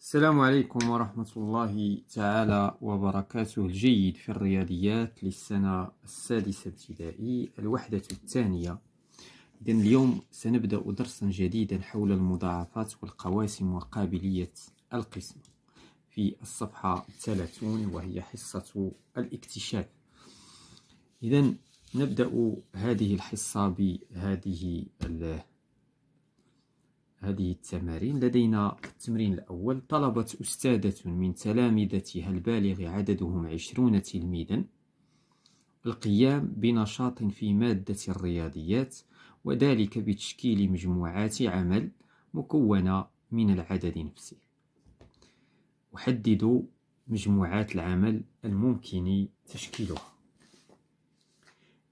السلام عليكم ورحمة الله تعالى وبركاته الجيد في الرياضيات للسنة السادسة ابتدائي الوحدة الثانية إذا اليوم سنبدأ درسا جديدا حول المضاعفات والقواسم وقابلية القسم في الصفحة 30 وهي حصة الاكتشاف إذا نبدأ هذه الحصة بهذه هذه التمارين لدينا التمرين الأول طلبت أستاذة من تلامذتها البالغ عددهم عشرون تلميذا القيام بنشاط في مادة الرياضيات وذلك بتشكيل مجموعات عمل مكونة من العدد نفسه أحدد مجموعات العمل الممكن تشكيلها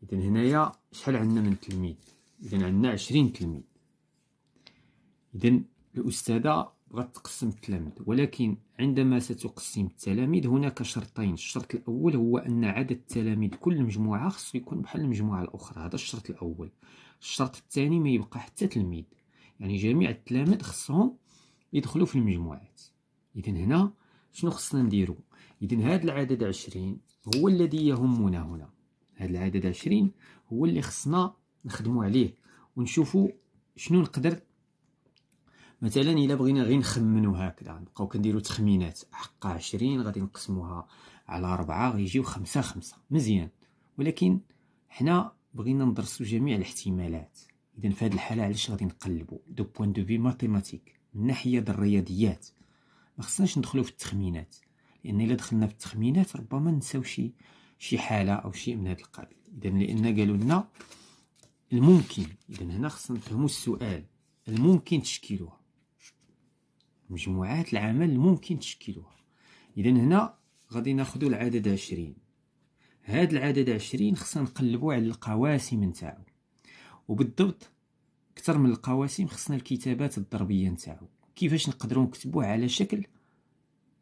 إذا هنايا شحال عندنا من تلميذ إذا عندنا عشرين تلميذ إذا الأستاذة بغات تقسم التلاميذ ولكن عندما ستقسم التلاميذ هناك شرطين الشرط الأول هو أن عدد التلاميذ كل مجموعة خصو يكون بحال المجموعة الأخرى هذا الشرط الأول الشرط الثاني ما يبقى حتى تلميذ يعني جميع التلاميذ خصهم يدخلوا في المجموعات إذا هنا شنو خصنا نديرو إذا هذا العدد عشرين هو الذي يهمنا هنا هذا العدد عشرين هو اللي خصنا نخدمو عليه ونشوفو شنو نقدر مثلا الا بغينا غير نخمنو هكذا نبقاو كنديرو تخمينات حقا عشرين غادي نقسموها على ربعة غيجيو خمسة خمسة مزيان ولكن حنا بغينا ندرسو جميع الاحتمالات اذا في هذه الحاله علاش غادي نقلبو دو بوين دو في ماتيماتيك من ناحيه الرياضيات ما خصناش ندخلو في التخمينات لان الا دخلنا في التخمينات ربما نساو شي شي حاله او شيء من هذا القبيل اذا لان قالوا لنا الممكن اذا هنا خصنا نفهمو السؤال الممكن تشكيلوها مجموعات العمل ممكن تشكلوها اذا هنا غادي ناخذ العدد عشرين هاد العدد عشرين خصنا نقلبو على القواسم نتاعو وبالضبط اكثر من القواسم خصنا الكتابات الضربيه نتاعو كيفاش نقدروا نكتبوه على شكل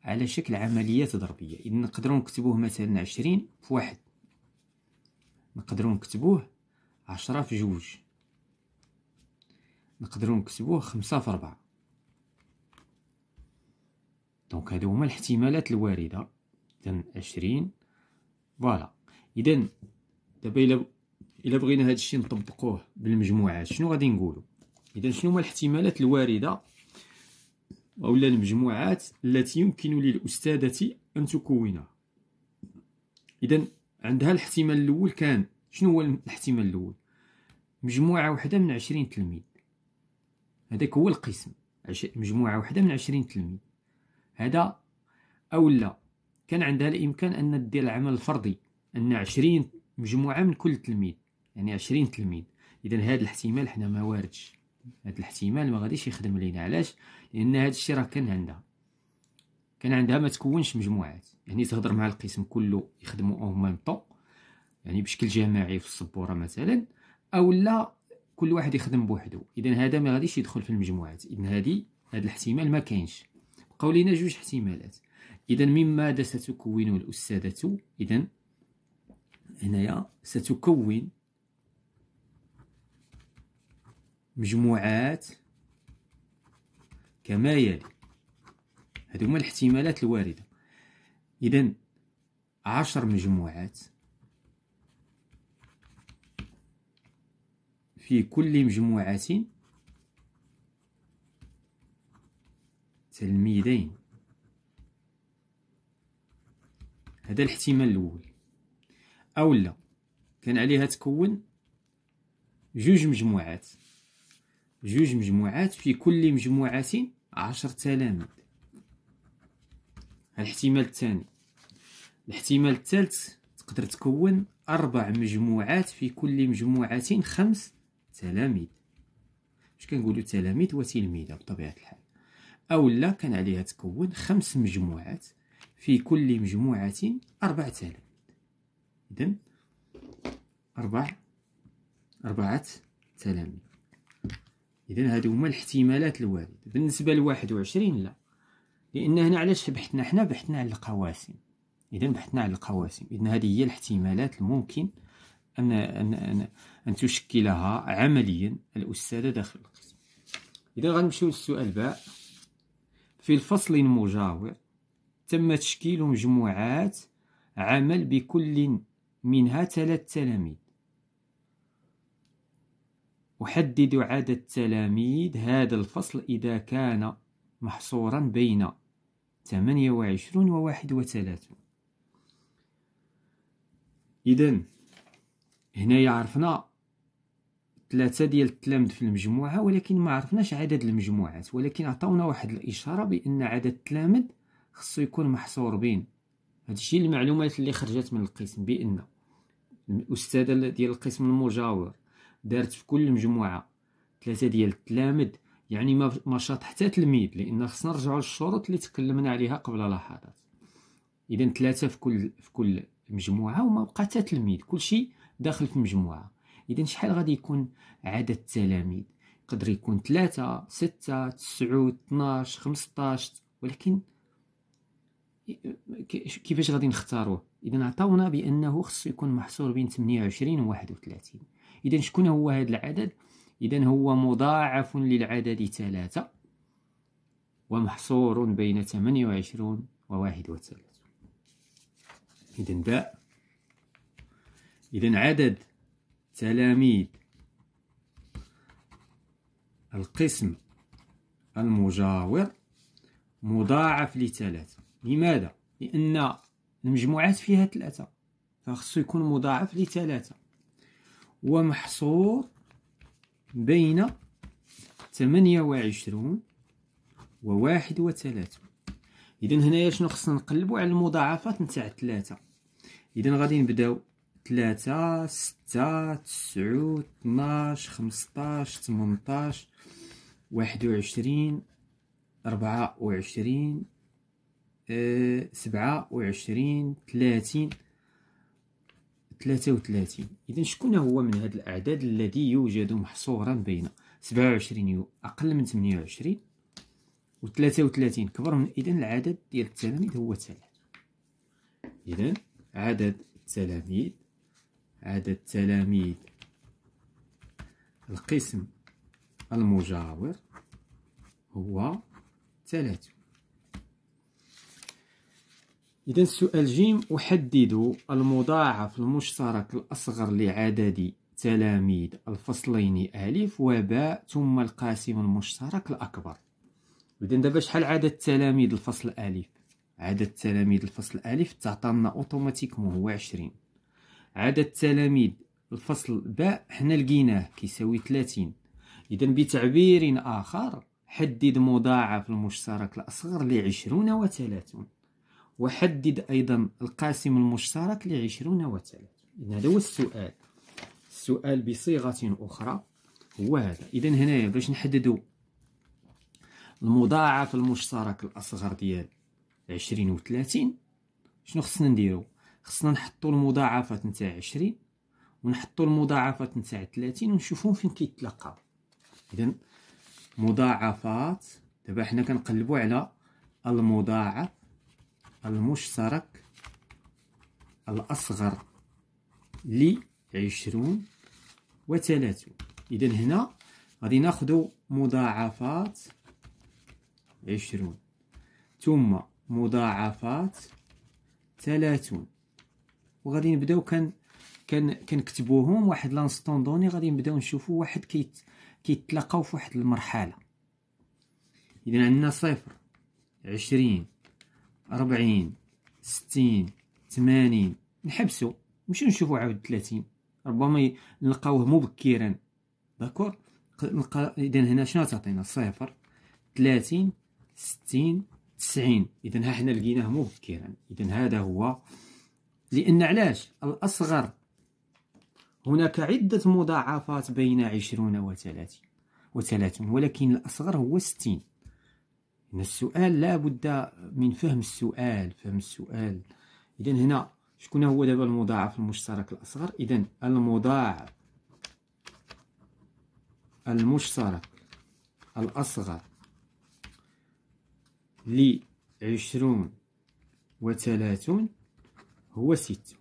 على شكل عمليات ضربيه اذا نقدروا نكتبوه مثلا عشرين في واحد نقدروا نكتبوه عشرة في جوج نقدروا نكتبوه خمسة في 4 دونك هادو هما الاحتمالات الوارده اذا 20 فوالا اذا دابا الى بغينا هذا الشيء نطبقوه بالمجموعات شنو غادي نقولوا اذا شنو هما الاحتمالات الوارده اولا المجموعات التي يمكن للاستاذه ان تكونها اذا عندها الاحتمال الاول كان شنو هو الاحتمال الاول مجموعه واحده من عشرين تلميذ هذاك هو القسم مجموعه واحده من عشرين تلميذ هذا او لا كان عندها الامكان ان دير العمل الفردي ان 20 مجموعه من كل تلميذ يعني 20 تلميذ اذا هذا الاحتمال حنا ما واردش هذا الاحتمال ما غاديش يخدم لينا علاش لان هذا الشيء راه كان عندها كان عندها ما تكونش مجموعات يعني تهضر مع القسم كله يخدموا او ميم طو يعني بشكل جماعي في السبوره مثلا او لا كل واحد يخدم بوحدو اذا هذا ما غاديش يدخل في المجموعات اذا هذه هذا الاحتمال ما كاينش بقاو لينا جوج احتمالات اذا مما ستكونه الاستاذه اذا هنايا ستكون مجموعات كما يلي هذو هما الاحتمالات الوارده اذا عشر مجموعات في كل مجموعة تلميذين هذا الاحتمال الاول اولا كان عليها تكون جوج مجموعات جوج مجموعات في كل مجموعة عشر تلاميذ الاحتمال الثاني الاحتمال الثالث تقدر تكون أربع مجموعات في كل مجموعة خمس تلاميذ مش كنقولوا تلاميذ وتلميذة بطبيعة الحال اولا كان عليها تكون خمس مجموعات في كل مجموعه اربع تلاميذ اذا اربع اربعه تلاميذ اذا هادو هما الاحتمالات الوارده بالنسبه لواحد وعشرين لا لان هنا علاش بحثنا حنا بحثنا على القواسم اذا بحثنا على القواسم اذا هذه هي الاحتمالات الممكن ان ان ان, أن تشكلها عمليا الاستاذه داخل القسم اذا غنمشيو للسؤال باء في الفصل المجاور تم تشكيل مجموعات عمل بكل منها ثلاث تلاميذ أحدد عدد تلاميذ هذا الفصل إذا كان محصورا بين 28 و 31 إذا هنايا عرفنا ثلاثة ديال التلامذ في المجموعة ولكن ما عرفناش عدد المجموعات ولكن عطاونا واحد الإشارة بأن عدد التلامذ خصو يكون محصور بين هادشي المعلومات اللي خرجت من القسم بأن الأستاذة ديال القسم المجاور دارت في كل مجموعة ثلاثة ديال التلامذ يعني ما ما شاط حتى تلميذ لأن خصنا نرجعو للشروط اللي تكلمنا عليها قبل لحظات إذا ثلاثة في كل في كل مجموعة وما بقى حتى تلميذ كلشي داخل في مجموعة اذا شحال غادي يكون عدد التلاميذ يقدر يكون 3 6 9 12 15 ولكن كيفاش غادي نختاروه اذا عطاونا بانه خصو يكون محصور بين 28 و 31 اذا شكون هو هذا العدد اذا هو مضاعف للعدد 3 ومحصور بين 28 و 31 اذا ده اذا عدد تلاميذ القسم المجاور مضاعف لثلاثة لماذا؟ لأن المجموعات فيها ثلاثة فخصو يكون مضاعف لثلاثة ومحصور بين ثمانية وعشرون وواحد وثلاثون إذا هنايا شنو خصنا نقلبو على المضاعفات نتاع ثلاثة إذا غادي نبداو تلاتة ستة تسعود اثناش خمسطاش ثمنتاش واحد وعشرين ربعة وعشرين آه، سبعة وعشرين ثلاثين ثلاثة وثلاثين إذا شكون هو من هاد الأعداد الذي يوجد محصورا بين سبعة وعشرين أقل من ثمانية وعشرين وثلاثة وثلاثين كبر من إذا العدد ديال التلاميذ هو ثلاثة إذا عدد التلاميذ عدد تلاميذ القسم المجاور هو ثلاثة إذا السؤال جيم أحدد المضاعف المشترك الأصغر لعدد تلاميذ الفصلين ألف وباء ثم القاسم المشترك الأكبر إذا دابا شحال عدد تلاميذ الفصل ألف عدد تلاميذ الفصل ألف تعطانا أوتوماتيكمون هو عشرين عدد تلاميذ الفصل ب حنا لقيناه كيساوي 30 اذا بتعبير اخر حدد مضاعف المشترك الاصغر ل 20 و 30 وحدد ايضا القاسم المشترك ل لعشرون وثلاثون اذا هذا هو السؤال السؤال بصيغه اخرى هو هذا اذا هنايا باش نحددوا المضاعف المشترك الاصغر ديال 20 و 30 شنو خصنا نديرو خصنا نحطو المضاعفات نتاع عشرين ونحطو المضاعفات نتاع تلاتين ونشوفهم فين كيتلاقاو اذا مضاعفات دابا حنا كنقلبو على المضاعف المشترك الأصغر لعشرون وتلاتون إذا هنا غادي ناخدو مضاعفات عشرون ثم مضاعفات ثلاثون وغادي نبداو كان كان كنكتبوهم واحد لانستون دوني غادي نبداو نشوفو واحد كيت كيتلاقاو في واحد المرحله اذا عندنا صفر عشرين ربعين ستين ثمانين نحبسو نمشيو نشوفو عاود ثلاثين ربما نلقاوه مبكرا داكور نلقى اذا هنا شنو تعطينا صفر ثلاثين ستين تسعين اذا ها حنا لقيناه مبكرا اذا هذا هو لأن علاش الأصغر هناك عدة مضاعفات بين عشرون و وثلاثون ولكن الأصغر هو ستين هنا السؤال لا بد من فهم السؤال فهم السؤال إذا هنا شكون هو دابا المضاعف المشترك الأصغر إذا المضاعف المشترك الأصغر لعشرون وثلاثون هو ستة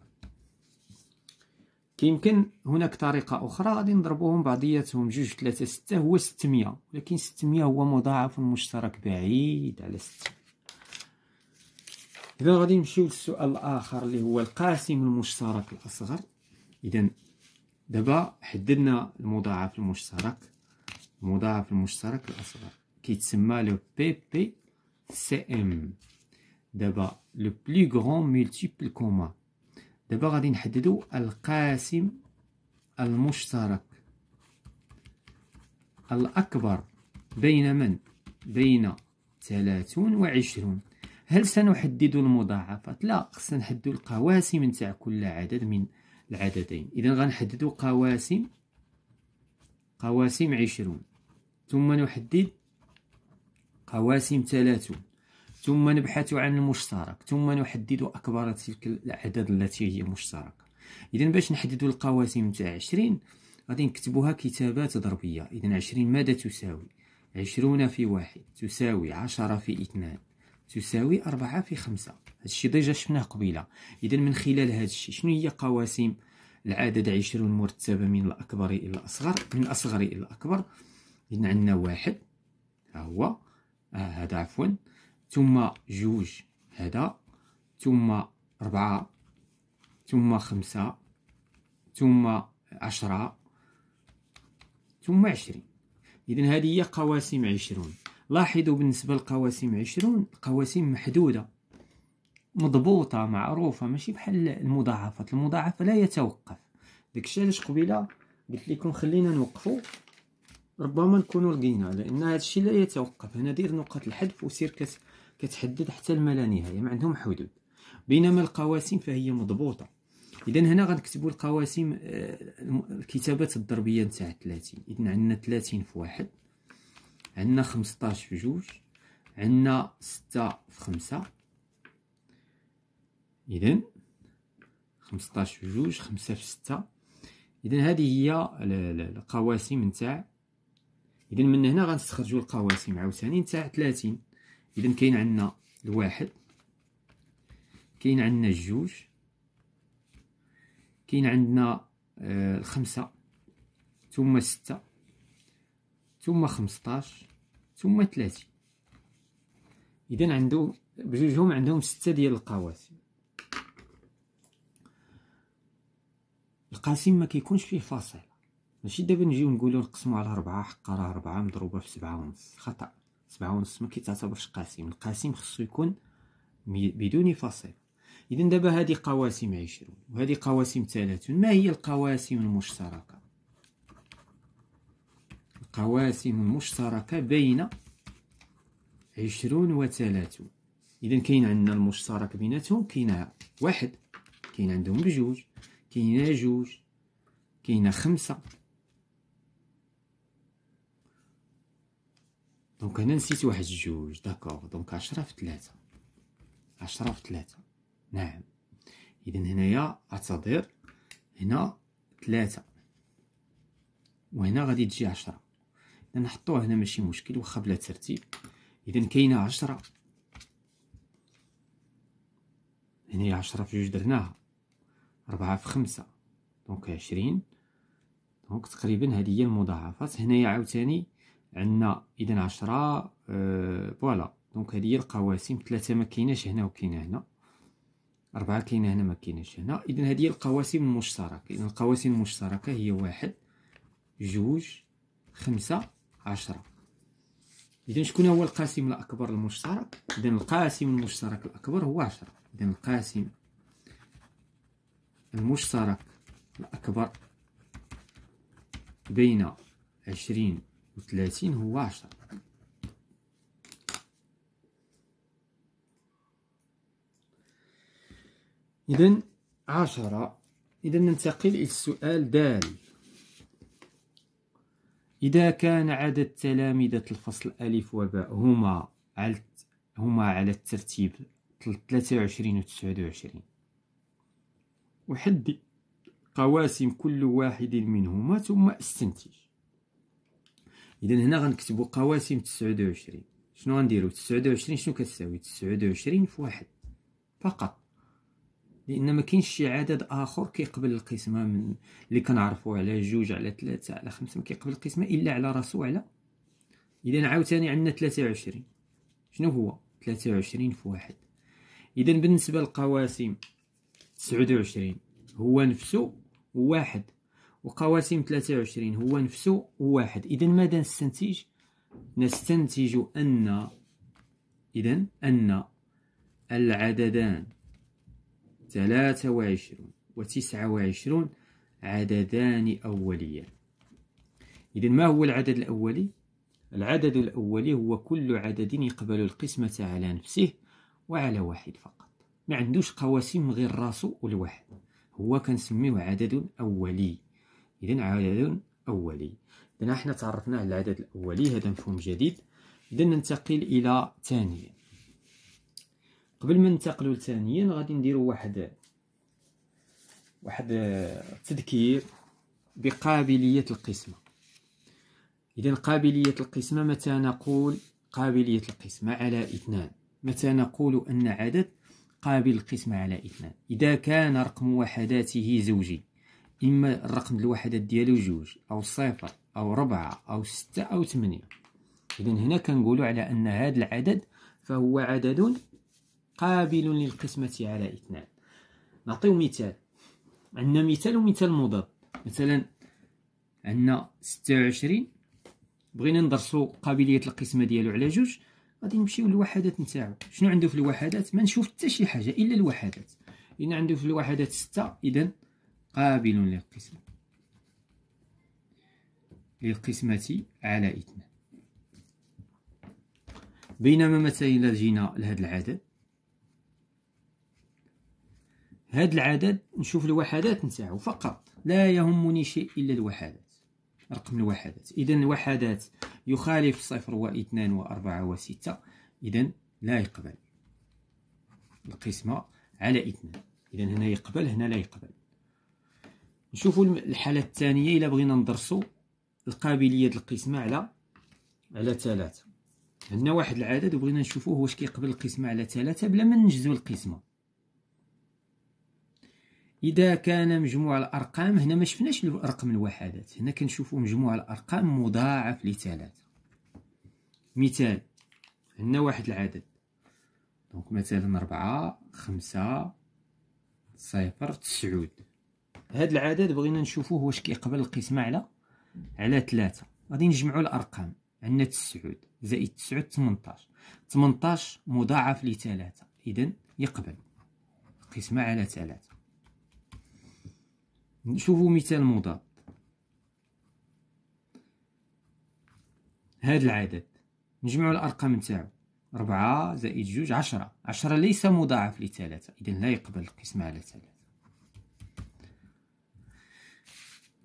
كيمكن هناك طريقة أخرى غادي نضربوهم بعضياتهم جوج ثلاثة ستة هو ستمية ولكن ستمية هو مضاعف مشترك بعيد على ستة إذا غادي نمشيو للسؤال الآخر اللي هو القاسم المشترك الأصغر إذا دابا حددنا المضاعف المشترك المضاعف المشترك الأصغر كيتسمى لو بي بي سي ام دابا لو بلي غران ملتيبل كوما دابا غادي نحددو القاسم المشترك الأكبر بين من؟ بين ثلاثون وعشرون هل سنحدد المضاعفات؟ لا خصنا نحددو القواسم نتاع كل عدد من العددين إذا غنحددو قواسم قواسم عشرون ثم نحدد قواسم ثلاثون ثم نبحث عن المشترك ثم نحدد أكبر تلك الأعداد التي هي مشتركة إذا باش نحدد القواسم تاع 20 غادي نكتبوها كتابات ضربيه إذا 20 ماذا تساوي عشرون في واحد تساوي عشرة في اثنان تساوي أربعة في خمسة هادشي ديجا شفناه قبيلة إذا من خلال هادشي شنو هي قواسم العدد عشرون مرتبة من الأكبر إلى الأصغر من الأصغر إلى الأكبر إذا عندنا واحد ها هو آه، هذا آه عفوا ثم جوج هذا ثم ربعة ثم خمسة ثم عشرة ثم عشرين إذا هذه هي قواسم عشرون لاحظوا بالنسبة لقواسم عشرون القواسم محدودة مضبوطة معروفة ماشي بحال المضاعفات المضاعف لا يتوقف داكشي علاش قبيله قلت لكم خلينا نوقفوا ربما نكونوا لقينا لان هذا الشيء لا يتوقف هنا دير نقطه الحذف وسير كتب كتحدد حتى الما لا نهايه ما عندهم حدود بينما القواسم فهي مضبوطه اذا هنا غنكتبوا القواسم آه، الكتابات الضربيه نتاع 30 اذا عندنا 30 في واحد عندنا 15 في جوج عندنا 6 في 5 اذا 15 في جوج 5 في 6 اذا هذه هي القواسم نتاع اذا من هنا غنستخرجوا القواسم عاوتاني نتاع 30 اذا كاين عندنا الواحد كاين عندنا الجوج كاين عندنا آه، الخمسة ثم ستة ثم خمسطاش ثم ثلاثين اذا عنده بجوجهم عندهم ستة ديال القواسم القاسم ما كيكونش فيه فاصل ماشي دابا نجيو نقولو نقسمو على ربعة حقا راه ربعة مضروبة في سبعة ونص خطأ سبعة ونص ما كيتعتبرش قاسم القاسم خصو يكون بدون فاصل اذا دابا هذه قواسم عشرون وهذه قواسم ثلاثون ما هي القواسم المشتركه القواسم المشتركه بين عشرون وثلاثون اذا كاين عندنا المشترك بيناتهم كاين واحد كاين عندهم بجوج كاين جوج كاين خمسه دونك هنا نسيت واحد جوج داكوغ دونك عشرة في تلاتة عشرة في تلاتة نعم اذا هنايا اعتذر هنا تلاتة وهنا غادي تجي عشرة اذا نحطوها هنا ماشي مشكل وخا بلا ترتيب اذا كاينه عشرة هنايا عشرة في جوج درناها ربعة في خمسة دونك عشرين دونك تقريبا هادي هي المضاعفات هنايا عاوتاني عندنا اذا آه، 10 فوالا أه دونك هذه هي القواسم ثلاثه ما كايناش هنا وكاينه هنا أربعة كاينه هنا ما كايناش هنا اذا هذه هي القواسم المشتركه اذا القواسم المشتركه هي واحد جوج خمسة عشرة اذا شكون هو القاسم الاكبر المشترك اذا القاسم المشترك الاكبر هو عشرة اذا القاسم المشترك الاكبر بين عشرين وثلاثين هو عشرة إذا عشرة إذا ننتقل إلى السؤال دال إذا كان عدد تلامذة الفصل ألف وباء هما على هما على الترتيب 23 و 29 وحدد قواسم كل واحد منهما ثم استنتج اذا هنا غنكتبو قواسم تسعود وعشرين شنو غنديرو تسعود وعشرين شنو كتساوي تسعود وعشرين في واحد فقط لان ما شي عدد اخر كيقبل القسمه من اللي كنعرفو على جوج على تلاتة على خمسة مكيقبل القسمه الا على راسو على اذا عاوتاني عندنا ثلاثة وعشرين شنو هو ثلاثة وعشرين في واحد اذا بالنسبه للقواسم تسعود وعشرين هو نفسو واحد وقواسم 23 هو نفسه واحد إذا ماذا نستنتج نستنتج أن إذا أن العددان 23 و 29 عددان أوليان إذا ما هو العدد الأولي؟ العدد الأولي هو كل عدد يقبل القسمة على نفسه وعلى واحد فقط ما عندوش قواسم غير راسو والواحد هو كنسميه عدد أولي إذا عدد أولي إذا حنا تعرفنا على العدد الأولي هذا مفهوم جديد إذا ننتقل إلى ثانيا قبل ما ننتقلوا لثانيا غادي نديروا واحد واحد تذكير بقابلية القسمة إذا قابلية القسمة متى نقول قابلية القسمة على اثنان متى نقول أن عدد قابل القسمة على اثنان إذا كان رقم وحداته زوجي إما الرقم الوحدات ديالو جوج أو صفر أو ربعة أو ستة أو ثمانية إذا هنا كنقولوا على أن هذا العدد فهو عدد قابل للقسمة على اثنان نعطيو مثال عندنا مثال ومثال مضاد مثلا عندنا ستة وعشرين بغينا ندرسو قابلية القسمة ديالو على جوج غادي نمشيو للوحدات نتاعو شنو عنده في الوحدات ما نشوف حتى شي حاجة إلا الوحدات اذا عنده في الوحدات ستة إذا قابل للقسمة للقسمة على اثنان بينما مثلا إلا جينا لهذا العدد هذا العدد نشوف الوحدات نتاعو فقط لا يهمني شيء إلا الوحدات رقم الوحدات إذا الوحدات يخالف صفر و2 و أربعة و ستة إذا لا يقبل القسمة على اثنان إذا هنا يقبل هنا لا يقبل نشوفوا الحاله الثانيه الا بغينا ندرسوا القابليه القسمه على على ثلاثة عندنا واحد العدد وبغينا نشوفوه واش كيقبل القسمه على ثلاثة بلا ما ننجزوا القسمه اذا كان مجموع الارقام هنا ما شفناش الرقم الوحدات هنا كنشوفوا مجموع الارقام مضاعف لثلاثة مثال عندنا واحد العدد دونك مثلا 4 5 صفر تسعود هاد العدد بغينا نشوفوه واش كيقبل القسمة على على تلاتة غادي نجمعو الأرقام عندنا تسعود زائد تسعود تمنطاش تمنطاش مضاعف لتلاتة إذا يقبل القسمة على تلاتة نشوفو مثال مضاد هاد العدد نجمعو الأرقام نتاعو ربعة زائد جوج عشرة عشرة ليس مضاعف لتلاتة إذا لا يقبل القسمة على تلاتة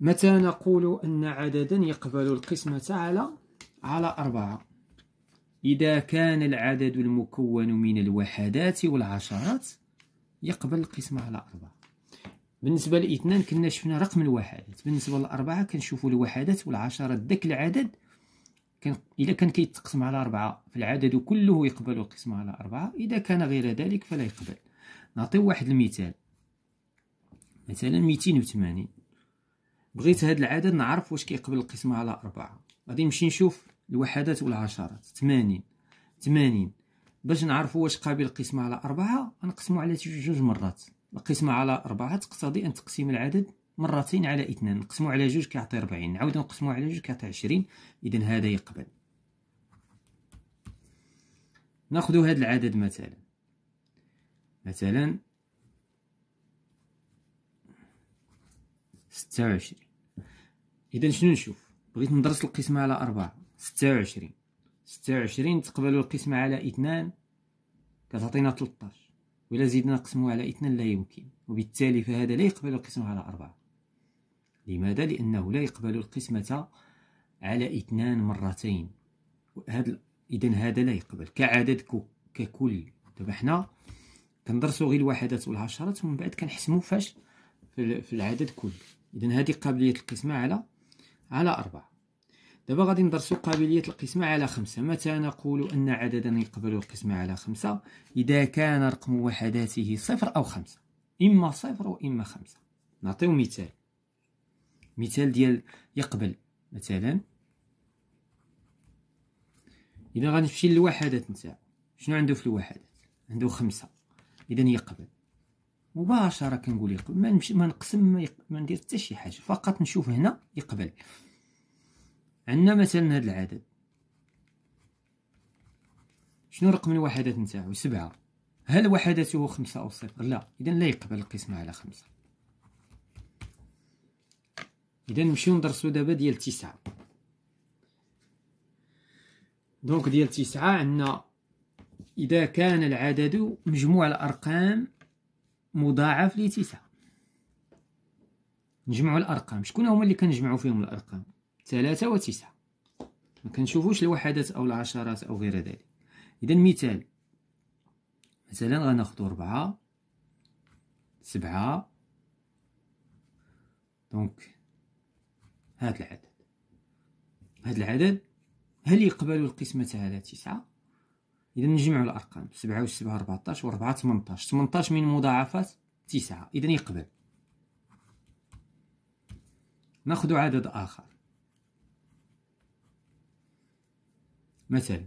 متى نقول أن عددا يقبل القسمة على على أربعة إذا كان العدد المكون من الوحدات والعشرات يقبل القسمة على أربعة بالنسبة لاثنان كنا شفنا رقم الوحدات بالنسبة لأربعة كنشوفوا الوحدات والعشرات داك العدد كان إذا كان كيتقسم على أربعة فالعدد كله يقبل القسمة على أربعة إذا كان غير ذلك فلا يقبل نعطيو واحد المثال مثلا 280 بغيت هاد العدد نعرف واش كيقبل القسمة على أربعة غادي نمشي نشوف الوحدات والعشرات ثمانين ثمانين باش نعرف واش قابل القسمة على أربعة غنقسمو على جوج مرات القسمة على أربعة تقتضي أن تقسيم العدد مرتين على اثنان نقسمو على جوج كيعطي ربعين نعاود نقسمو على جوج كيعطي عشرين إذا هذا يقبل ناخدو هاد العدد مثلا مثلا ستة وعشرين إذا شنو نشوف بغيت ندرس القسمة على أربعة ستة وعشرين ستة وعشرين تقبلوا القسمة على اثنان كتعطينا تلطاش وإلا زدنا نقسمو على اثنان لا يمكن وبالتالي فهذا لا يقبل القسمة على أربعة لماذا؟ لأنه لا يقبل القسمة على اثنان مرتين هذا إذا هذا لا يقبل كعدد ككل دابا حنا كندرسو غير الوحدات والعشرات ومن بعد كنحسمو فاش في العدد كله اذا هذه قابليه القسمه على على أربعة دابا غادي ندرسو قابليه القسمه على خمسة متى نقول ان عددا يقبل القسمه على خمسة اذا كان رقم وحداته صفر او خمسة اما صفر واما خمسة نعطيو مثال مثال ديال يقبل مثلا اذا غنمشي للوحدات نتاعو شنو عنده في الوحدات عنده خمسة اذا يقبل مباشره كنقول يقبل ما نمشي ما نقسم ما, ما ندير حتى شي حاجه فقط نشوف هنا يقبل عندنا مثلا هذا العدد شنو رقم الوحدات نتاعو سبعة هل وحدته خمسة أو صفر لا إذا لا يقبل القسمة على خمسة إذا نمشيو ندرسو دابا ديال تسعة دونك ديال تسعة عندنا إذا كان العدد مجموع الأرقام مضاعف لتسعة نجمعوا الأرقام شكون هما اللي كنجمعوا فيهم الأرقام ثلاثة وتسعة ما كنشوفوش الوحدات أو العشرات أو غير ذلك إذا مثال مثلا غناخدو ربعة سبعة دونك هاد العدد هاد العدد هل يقبل القسمة على تسعة إذا نجمعوا الأرقام سبعة وسبعة ربعتاش وربعة تمنتاش تمنتاش من مضاعفات تسعة إذا يقبل ناخدو عدد آخر مثلا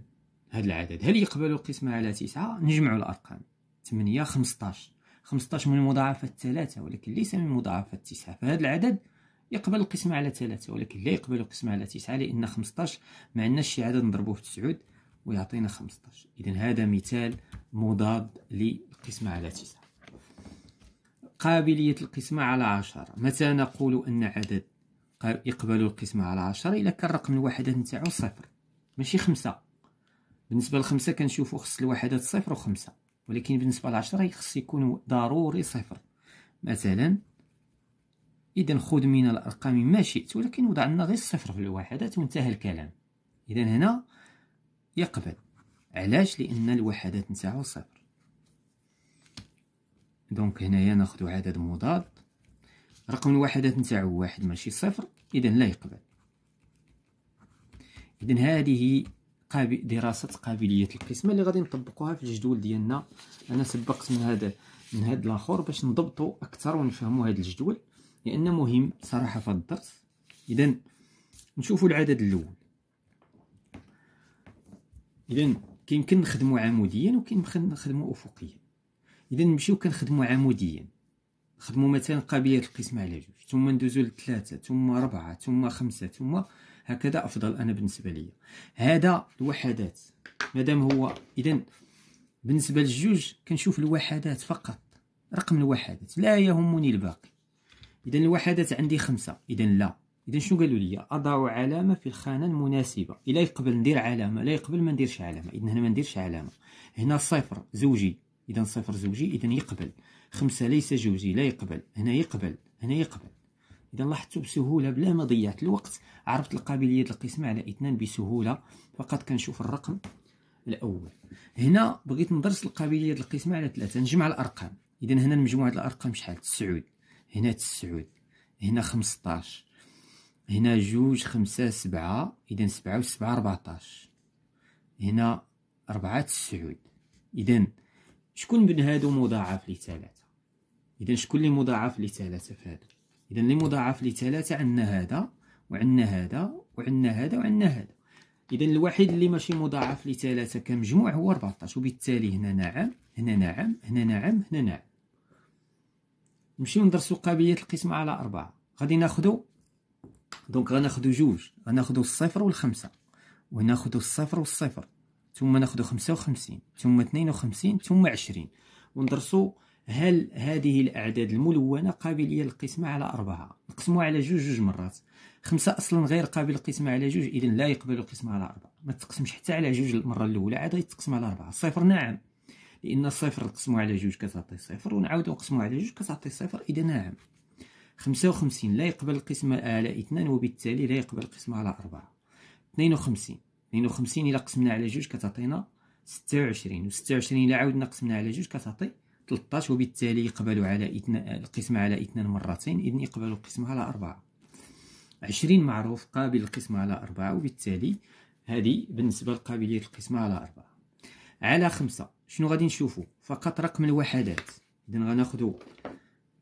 هاد العدد هل يقبل القسمة على تسعة نجمعوا الأرقام ثمانية خمسطاش خمسطاش من مضاعفات ثلاثة ولكن ليس من مضاعفات تسعة فهاد العدد يقبل القسمة على ثلاثة ولكن لا يقبل القسمة على تسعة لأن خمسطاش معندناش شي عدد نضربوه في تسعود ويعطينا 15 اذا هذا مثال مضاد للقسمه على 9 قابليه القسمه على 10 متى نقول ان عدد يقبل القسمه على 10 الا كان رقم الوحدات نتاعو صفر ماشي 5 بالنسبه ل 5 كنشوفو خص الوحدات صفر و5 ولكن بالنسبه ل 10 خص يكون ضروري صفر مثلا اذا خذ من الارقام ما شئت ولكن وضعنا غير الصفر في الوحدات وانتهى الكلام اذا هنا يقبل علاش لان الوحدات نتاعو صفر دونك هنايا ناخذ عدد مضاد رقم الوحدات نتاعو واحد ماشي صفر اذا لا يقبل اذا هذه دراسة قابلية القسمة اللي غادي نطبقوها في الجدول ديالنا انا سبقت من هذا من هذا الاخر باش نضبطوا اكثر ونفهموا هذا الجدول لان مهم صراحة في الدرس اذا نشوفوا العدد الاول اذا كيمكن نخدمو عموديا وكيمكن نخدمو افقيا اذا نمشيو كنخدمو عموديا نخدمو مثلا قابليه القسمه على جوج ثم ندوزو لثلاثه ثم ربعه ثم خمسه ثم هكذا افضل انا بالنسبه ليا هذا الوحدات مادام هو اذا بالنسبه للجوج كنشوف الوحدات فقط رقم الوحدات لا يهمني الباقي اذا الوحدات عندي خمسة اذا لا اذا شنو قالوا لي اضع علامه في الخانه المناسبه الا يقبل ندير علامه لا يقبل ما نديرش علامه اذا هنا ما نديرش علامه هنا صفر زوجي اذا صفر زوجي اذا يقبل خمسة ليس زوجي لا يقبل هنا يقبل هنا يقبل اذا لاحظتوا بسهوله بلا ما ضيعت الوقت عرفت القابليه القسمه على اثنان بسهوله فقط كنشوف الرقم الاول هنا بغيت ندرس القابليه القسمه على ثلاثه نجمع الارقام اذا هنا مجموعه الارقام شحال تسعود هنا تسعود هنا 15 هنا جوج خمسة سبعة إذا سبعة وسبعة ربعتاش هنا ربعة تسعود إذا شكون من هادو مضاعف لثلاثة إذا شكون لي مضاعف لثلاثة في هادو إذا لي مضاعف لثلاثة عندنا هذا وعندنا هذا وعندنا هذا وعندنا هذا إذا الوحيد اللي ماشي مضاعف لثلاثة كمجموع هو ربعتاش وبالتالي هنا نعم هنا نعم هنا نعم هنا نعم نمشيو ندرسو قابلية القسمة على أربعة غادي ناخدو دونك غناخدو جوج غناخدو الصفر والخمسة وناخدو الصفر والصفر ثم ناخدو خمسة وخمسين ثم اثنين وخمسين ثم عشرين وندرسو هل هذه الأعداد الملونة قابلة للقسمة على أربعة نقسمو على جوج جوج مرات خمسة أصلا غير قابل للقسمة على جوج إذا لا يقبل القسمة على أربعة ما تقسمش حتى على جوج المرة الأولى عاد غيتقسم على أربعة صفر نعم لأن الصفر نقسمو على جوج كتعطي صفر نعاودو نقسمو على جوج كتعطي صفر إذا نعم 55 لا يقبل القسمة على 2 وبالتالي لا يقبل القسمة على 4 52 52 إلا قسمنا على جوج كتعطينا 26 و 26 إلا عاودنا قسمنا على جوج كتعطي 13 وبالتالي يقبل على إثنى القسمة على اثنان مرتين إذن يقبل القسمة على أربعة عشرين معروف قابل القسمة على أربعة وبالتالي هذه بالنسبة لقابلية القسمة على أربعة على خمسة شنو غادي نشوفو فقط رقم الوحدات إذن غناخدو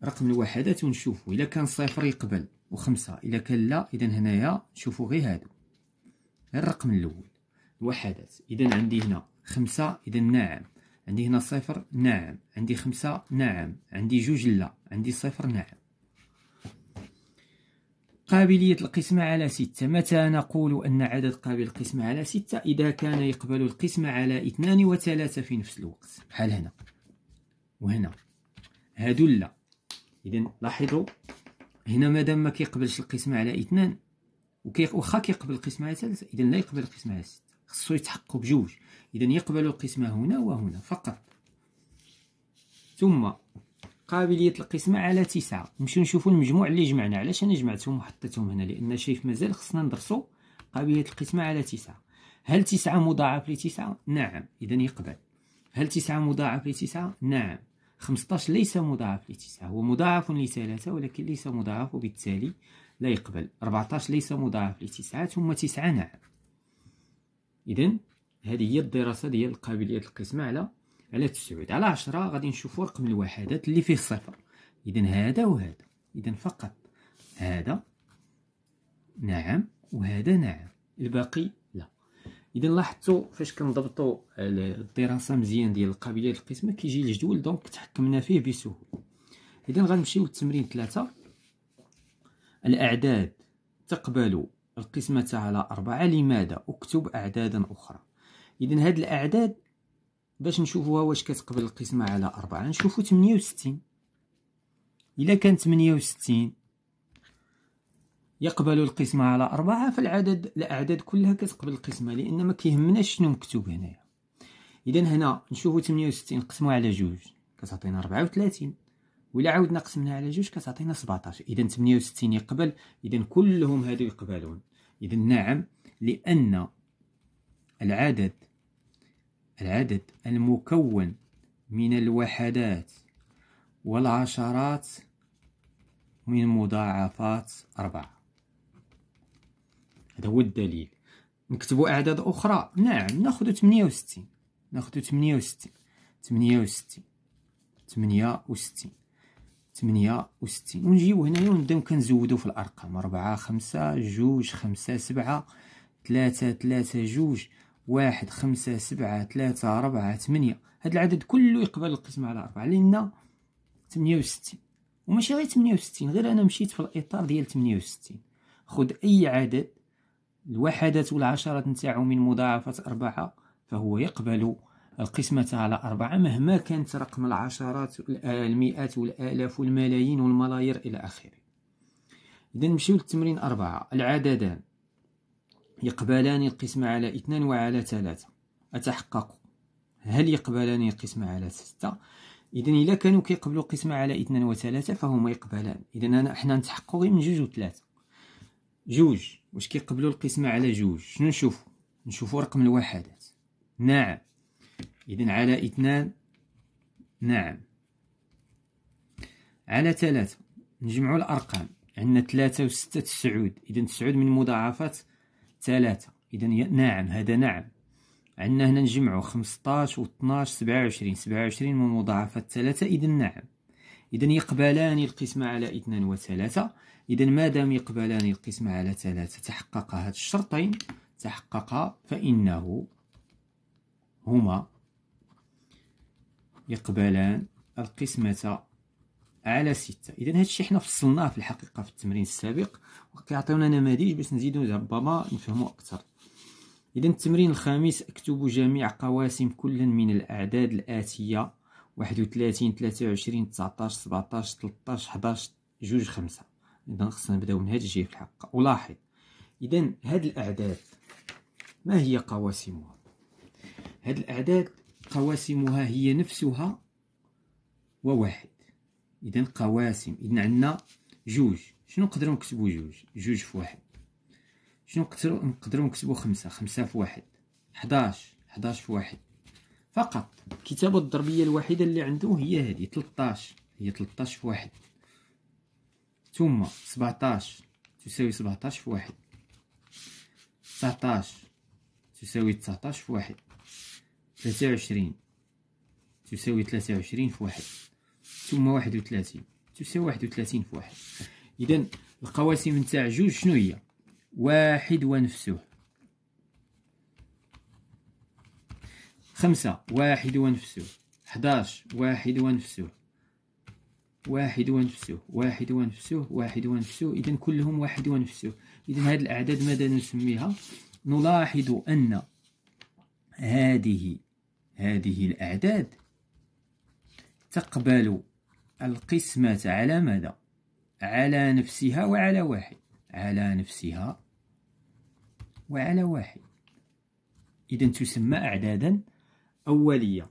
رقم الوحدات ونشوفو الا كان صفر يقبل وخمسة الا كان لا اذا هنايا نشوفو غير هادو الرقم الاول الوحدات اذا عندي هنا خمسة اذا نعم عندي هنا صفر نعم عندي خمسة نعم عندي جوج لا عندي صفر نعم قابلية القسمة على ستة متى نقول أن عدد قابل القسمة على ستة إذا كان يقبل القسمة على اثنان وثلاثة في نفس الوقت بحال هنا وهنا هادو لا اذا لاحظوا هنا مادام ما كيقبلش القسمه على اثنان وخا كيقبل القسمه على ثلاثه اذا لا يقبل القسمه على سته خصو يتحقق بجوج اذا يقبل القسمه هنا وهنا فقط ثم قابليه القسمه على تسعة نمشيو نشوفوا المجموع اللي جمعنا علاش انا جمعتهم وحطيتهم هنا لان شايف مازال خصنا ندرسوا قابليه القسمه على تسعة هل تسعة مضاعف لتسعة؟ نعم إذا يقبل هل تسعة مضاعف لتسعة؟ نعم 15 ليس مضاعف لتسعة هو مضاعف لثلاثة ولكن ليس مضاعف وبالتالي لا يقبل 14 ليس مضاعف لتسعة ثم تسعة نعم إذا هذه هي الدراسة ديال قابلية القسمة على على التسعود على عشرة غادي نشوفوا رقم الوحدات اللي فيه صفر إذا هذا وهذا إذا فقط هذا نعم وهذا نعم الباقي اذا لاحظتوا فاش كنضبطوا الدراسه مزيان ديال القابليه القسمه كيجي الجدول دونك تحكمنا فيه بسهوله اذا غنمشيو للتمرين ثلاثة الاعداد تقبل القسمه على أربعة لماذا اكتب اعدادا اخرى اذا هاد الاعداد باش نشوفوها واش كتقبل القسمه على أربعة نشوفو 68 الا كان 68 يقبل القسمة على أربعة فالعدد الأعداد كلها كتقبل القسمة لأن ما كيهمناش شنو مكتوب هنايا إذا هنا نشوفو تمنية وستين نقسموها على جوج كتعطينا ربعة وثلاثين وإلا عاودنا قسمنا على جوج كتعطينا سبعتاش إذا وستين يقبل إذا كلهم هادو يقبلون إذا نعم لأن العدد العدد المكون من الوحدات والعشرات من مضاعفات أربعة هذا هو الدليل نكتبوا اعداد اخرى نعم ناخذ 68 ناخذ 68 68 68 68 ونجيو هنايا ونبداو كنزودو في الارقام 4 5 2 5 7 3 3 2 1 5 7 3 4 8 هذا العدد كله يقبل القسم على 4 لان 68 وماشي غير 68 غير انا مشيت في الاطار ديال 68 خذ اي عدد الوحدات والعشرات نتاعو من مضاعفة أربعة فهو يقبل القسمة على أربعة مهما كانت رقم العشرات آه، المئات والآلاف والملايين والملايير إلى آخره إذا نمشيو للتمرين أربعة العددان يقبلان القسمة على اثنان وعلى ثلاثة أتحقق هل يقبلان القسمة على ستة إذا إلا كانوا كيقبلوا القسمة على اثنان وثلاثة فهما يقبلان إذا أنا حنا نتحققوا غير من جوج وثلاثة جوج واش كيقبلوا القسمة على جوج شنو نشوفو نشوفو رقم الوحدات نعم إذا على اثنان نعم على ثلاثة نجمعو الأرقام عندنا ثلاثة وستة تسعود إذا تسعود من مضاعفات ثلاثة إذا نعم هذا نعم عندنا هنا نجمعو خمسطاش و اثناش سبعة وعشرين سبعة وعشرين من مضاعفات ثلاثة إذا نعم إذا يقبلان القسمة على اثنان وثلاثة إذا ما دام يقبلان القسم على ثلاثة تحقق هاد الشرطين تحقق فإنه هما يقبلان القسمة على ستة إذا هذا الشيء حنا فصلناه في الحقيقة في التمرين السابق وكيعطيونا نماذج باش نزيدو ربما نفهمو أكثر إذا التمرين الخامس اكتبوا جميع قواسم كل من الأعداد الآتية واحد وثلاثين ثلاثة وعشرين 19 17 13 11 جوج خمسة اذا خصنا نبداو من هاد الجهه في الحقيقه ولاحظ اذا هاد الاعداد ما هي قواسمها هاد الاعداد قواسمها هي نفسها وواحد اذا قواسم اذا عندنا جوج شنو نقدروا نكتبوا جوج جوج في واحد شنو نقدروا نكتبوا خمسة خمسة في واحد 11 11 في واحد فقط الكتابة الضربية الوحيدة اللي عنده هي هذه 13 هي 13 في واحد ثم سبعتاش تساوي سبعتاش في واحد تسعتاش تساوي تسعتاش في واحد تلاتة وعشرين تساوي تلاتة وعشرين في واحد ثم واحد وثلاثين تساوي واحد وثلاثين في واحد إذا القواسم نتاع جوج شنو هي واحد ونفسه خمسة واحد ونفسه حداش واحد ونفسه واحد ونفسه واحد ونفسه واحد ونفسه إذا كلهم واحد ونفسه إذا هذه الأعداد ماذا نسميها نلاحظ أن هذه هذه الأعداد تقبل القسمة على ماذا على نفسها وعلى واحد على نفسها وعلى واحد إذا تسمى أعدادا أولية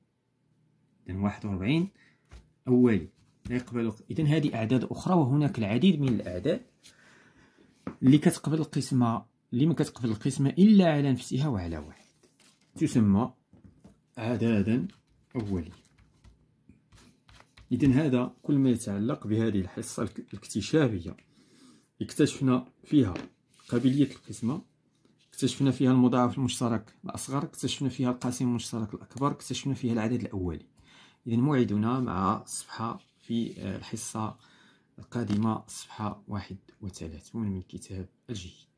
إذن واحد وأربعين أولي لا يقبل إذن هذه أعداد أخرى وهناك العديد من الأعداد اللي كتقبل القسمة اللي ما كتقبل القسمة إلا على نفسها وعلى واحد تسمى أعدادا أولي إذن هذا كل ما يتعلق بهذه الحصة الاكتشافية اكتشفنا فيها قابلية القسمة اكتشفنا فيها المضاعف المشترك الأصغر اكتشفنا فيها القاسم المشترك الأكبر اكتشفنا فيها العدد الأولي إذا موعدنا مع الصفحة في آه، الحصة القادمة صفحة واحد وثلاثون من كتاب الجيد